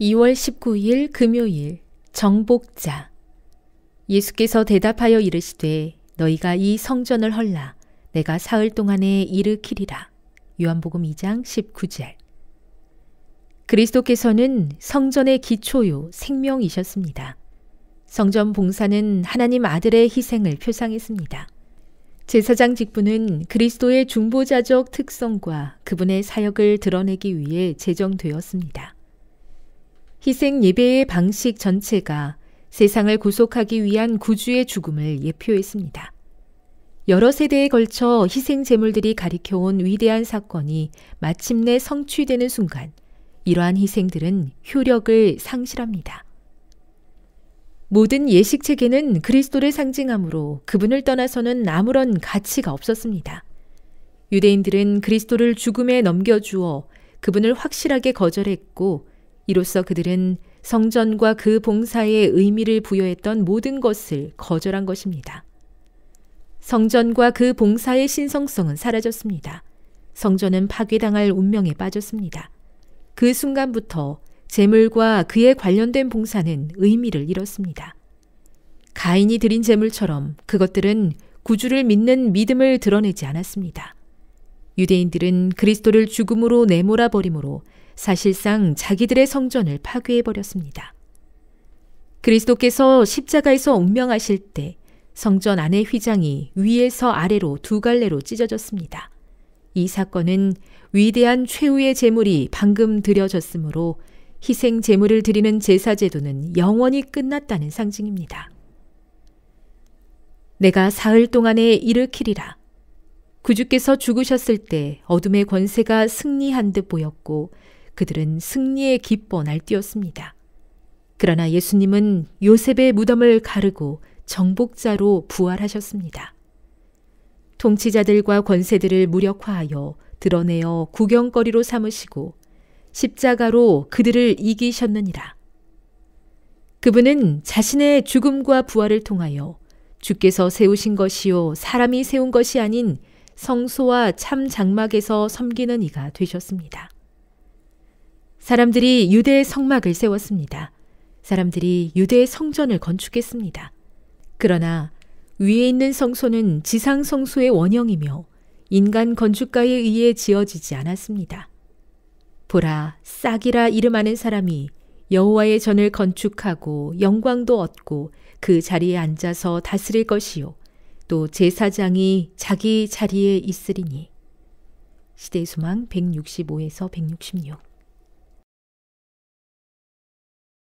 2월 19일 금요일 정복자 예수께서 대답하여 이르시되 너희가 이 성전을 헐라 내가 사흘 동안에 일으키리라. 요한복음 2장 19절 그리스도께서는 성전의 기초요 생명이셨습니다. 성전 봉사는 하나님 아들의 희생을 표상했습니다. 제사장 직분은 그리스도의 중보자적 특성과 그분의 사역을 드러내기 위해 제정되었습니다. 희생 예배의 방식 전체가 세상을 구속하기 위한 구주의 죽음을 예표했습니다. 여러 세대에 걸쳐 희생 제물들이 가리켜온 위대한 사건이 마침내 성취되는 순간 이러한 희생들은 효력을 상실합니다. 모든 예식 체계는 그리스도를 상징하므로 그분을 떠나서는 아무런 가치가 없었습니다. 유대인들은 그리스도를 죽음에 넘겨주어 그분을 확실하게 거절했고 이로써 그들은 성전과 그 봉사에 의미를 부여했던 모든 것을 거절한 것입니다. 성전과 그 봉사의 신성성은 사라졌습니다. 성전은 파괴당할 운명에 빠졌습니다. 그 순간부터 재물과 그에 관련된 봉사는 의미를 잃었습니다. 가인이 드린 재물처럼 그것들은 구주를 믿는 믿음을 드러내지 않았습니다. 유대인들은 그리스도를 죽음으로 내몰아 버림으로 사실상 자기들의 성전을 파괴해버렸습니다. 그리스도께서 십자가에서 운명하실 때 성전 안의 휘장이 위에서 아래로 두 갈래로 찢어졌습니다. 이 사건은 위대한 최후의 제물이 방금 드려졌으므로 희생 제물을 드리는 제사 제도는 영원히 끝났다는 상징입니다. 내가 사흘 동안에 일으키리라. 구주께서 죽으셨을 때 어둠의 권세가 승리한 듯 보였고 그들은 승리에 기뻐 날뛰었습니다. 그러나 예수님은 요셉의 무덤을 가르고 정복자로 부활하셨습니다. 통치자들과 권세들을 무력화하여 드러내어 구경거리로 삼으시고 십자가로 그들을 이기셨느니라. 그분은 자신의 죽음과 부활을 통하여 주께서 세우신 것이요 사람이 세운 것이 아닌 성소와 참 장막에서 섬기는 이가 되셨습니다. 사람들이 유대의 성막을 세웠습니다. 사람들이 유대의 성전을 건축했습니다. 그러나 위에 있는 성소는 지상 성소의 원형이며 인간 건축가에 의해 지어지지 않았습니다. 보라, 싹이라 이름하는 사람이 여호와의 전을 건축하고 영광도 얻고 그 자리에 앉아서 다스릴 것이요. 또 제사장이 자기 자리에 있으리니. 시대의 소망 165에서 166.